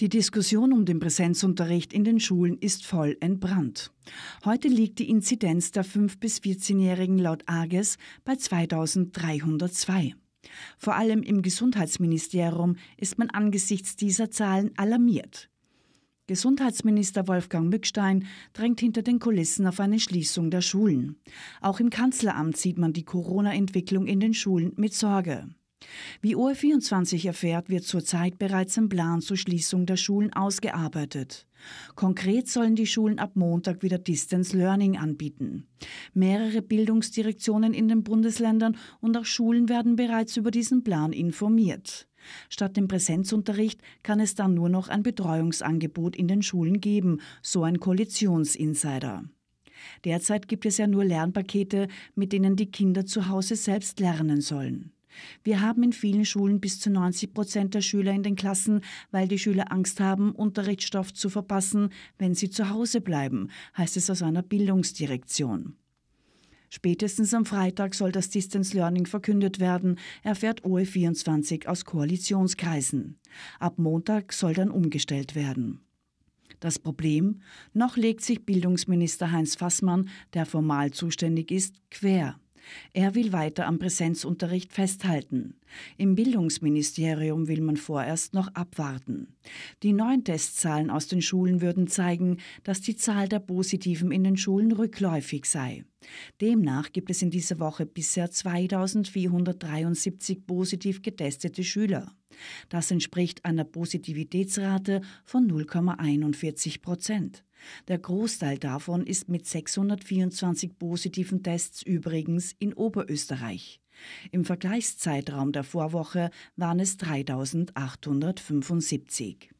Die Diskussion um den Präsenzunterricht in den Schulen ist voll entbrannt. Heute liegt die Inzidenz der 5- bis 14-Jährigen laut Arges bei 2302. Vor allem im Gesundheitsministerium ist man angesichts dieser Zahlen alarmiert. Gesundheitsminister Wolfgang Mückstein drängt hinter den Kulissen auf eine Schließung der Schulen. Auch im Kanzleramt sieht man die Corona-Entwicklung in den Schulen mit Sorge. Wie oe 24 erfährt, wird zurzeit bereits ein Plan zur Schließung der Schulen ausgearbeitet. Konkret sollen die Schulen ab Montag wieder Distance Learning anbieten. Mehrere Bildungsdirektionen in den Bundesländern und auch Schulen werden bereits über diesen Plan informiert. Statt dem Präsenzunterricht kann es dann nur noch ein Betreuungsangebot in den Schulen geben, so ein Koalitionsinsider. Derzeit gibt es ja nur Lernpakete, mit denen die Kinder zu Hause selbst lernen sollen. Wir haben in vielen Schulen bis zu 90 Prozent der Schüler in den Klassen, weil die Schüler Angst haben, Unterrichtsstoff zu verpassen, wenn sie zu Hause bleiben, heißt es aus einer Bildungsdirektion. Spätestens am Freitag soll das Distance Learning verkündet werden, erfährt OE24 aus Koalitionskreisen. Ab Montag soll dann umgestellt werden. Das Problem? Noch legt sich Bildungsminister Heinz Fassmann, der formal zuständig ist, quer. Er will weiter am Präsenzunterricht festhalten. Im Bildungsministerium will man vorerst noch abwarten. Die neuen Testzahlen aus den Schulen würden zeigen, dass die Zahl der Positiven in den Schulen rückläufig sei. Demnach gibt es in dieser Woche bisher 2473 positiv getestete Schüler. Das entspricht einer Positivitätsrate von 0,41 Prozent. Der Großteil davon ist mit 624 positiven Tests übrigens in Oberösterreich. Im Vergleichszeitraum der Vorwoche waren es 3875.